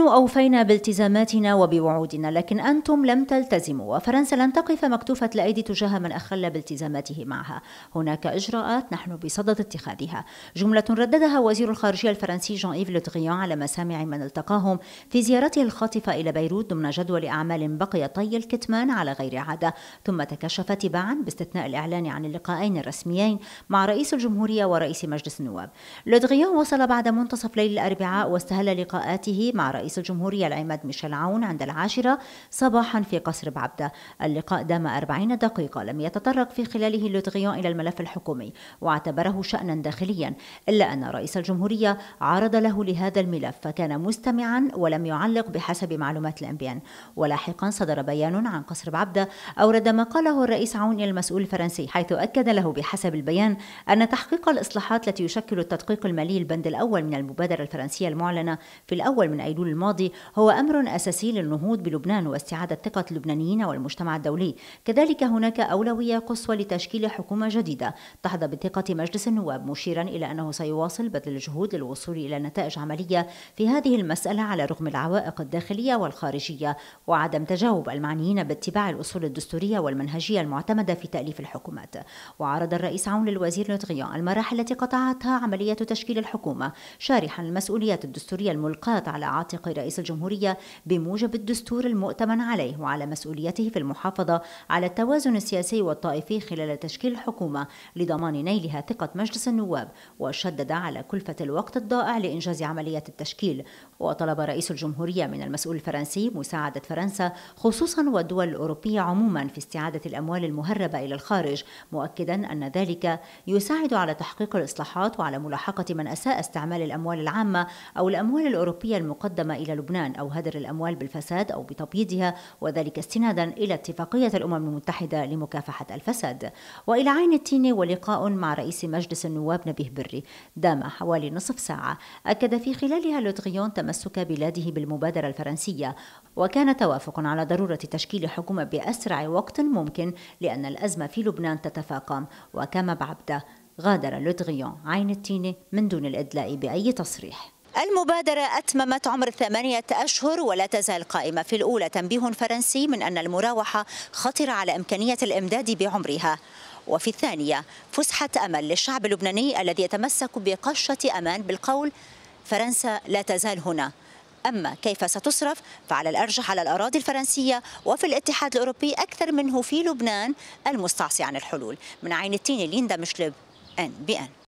نحن أوفينا بالتزاماتنا وبوعودنا لكن أنتم لم تلتزموا وفرنسا لن تقف مكتوفة الأيدي تجاه من أخل بالتزاماته معها هناك إجراءات نحن بصدد اتخاذها جملة رددها وزير الخارجية الفرنسي جان إيف لودغيون على مسامع من التقاهم في زيارته الخاطفة إلى بيروت ضمن جدول أعمال بقي طي الكتمان على غير عادة ثم تكشف تباعا باستثناء الإعلان عن اللقاءين الرسميين مع رئيس الجمهورية ورئيس مجلس النواب لودغيون وصل بعد منتصف ليل الأربعاء واستهل لقاءاته مع رئيس رئيس الجمهورية العماد ميشيل عون عند العاشرة صباحا في قصر بعبدة اللقاء دام 40 دقيقة لم يتطرق في خلاله لودغيون إلى الملف الحكومي واعتبره شأنا داخليا إلا أن رئيس الجمهورية عرض له لهذا الملف فكان مستمعا ولم يعلق بحسب معلومات الأنبيان ولاحقا صدر بيان عن قصر بعبدة أورد ما قاله الرئيس عون إلى المسؤول الفرنسي حيث أكد له بحسب البيان أن تحقيق الإصلاحات التي يشكل التدقيق المالي البند الأول من المبادرة الفرنسية المعلنة في الأول من أيلول الماضي هو أمر أساسي للنهوض بلبنان واستعادة ثقة اللبنانيين والمجتمع الدولي كذلك هناك أولوية قصوى لتشكيل حكومة جديدة تحظى بثقة مجلس النواب مشيرا إلى أنه سيواصل بذل الجهود للوصول إلى نتائج عملية في هذه المسألة على رغم العوائق الداخلية والخارجية وعدم تجاوب المعنيين باتباع الأصول الدستورية والمنهجية المعتمدة في تأليف الحكومات وعرض الرئيس عون للوزير لوتغيان المراحل التي قطعتها عملية تشكيل الحكومة شارحا المسؤوليات الدستورية الملقاة على عاتق تعليق رئيس الجمهورية بموجب الدستور المؤتمن عليه وعلى مسؤوليته في المحافظة على التوازن السياسي والطائفي خلال تشكيل الحكومة لضمان نيلها ثقة مجلس النواب وشدد على كلفة الوقت الضائع لإنجاز عملية التشكيل وطلب رئيس الجمهورية من المسؤول الفرنسي مساعدة فرنسا خصوصا والدول الأوروبية عموما في استعادة الأموال المهربة إلى الخارج مؤكدا أن ذلك يساعد على تحقيق الإصلاحات وعلى ملاحقة من أساء استعمال الأموال العامة أو الأموال الأوروبية المقدمة القادمة إلى لبنان أو هدر الأموال بالفساد أو بتبييضها وذلك استنادا إلى اتفاقية الأمم المتحدة لمكافحة الفساد وإلى عين التين ولقاء مع رئيس مجلس النواب نبيه بري دام حوالي نصف ساعة أكد في خلالها لوتغيون تمسك بلاده بالمبادرة الفرنسية وكان توافق على ضرورة تشكيل حكومة بأسرع وقت ممكن لأن الأزمة في لبنان تتفاقم وكما بعبده غادر لوتغيون عين التين من دون الإدلاء بأي تصريح المبادرة أتممت عمر ثمانية أشهر ولا تزال قائمة في الأولى تنبيه فرنسي من أن المراوحة خطر على إمكانية الإمداد بعمرها وفي الثانية فسحة أمل للشعب اللبناني الذي يتمسك بقشة أمان بالقول فرنسا لا تزال هنا أما كيف ستصرف فعلى الأرجح على الأراضي الفرنسية وفي الاتحاد الأوروبي أكثر منه في لبنان المستعصي عن الحلول من عين التين ليندا مشلب ان بي ان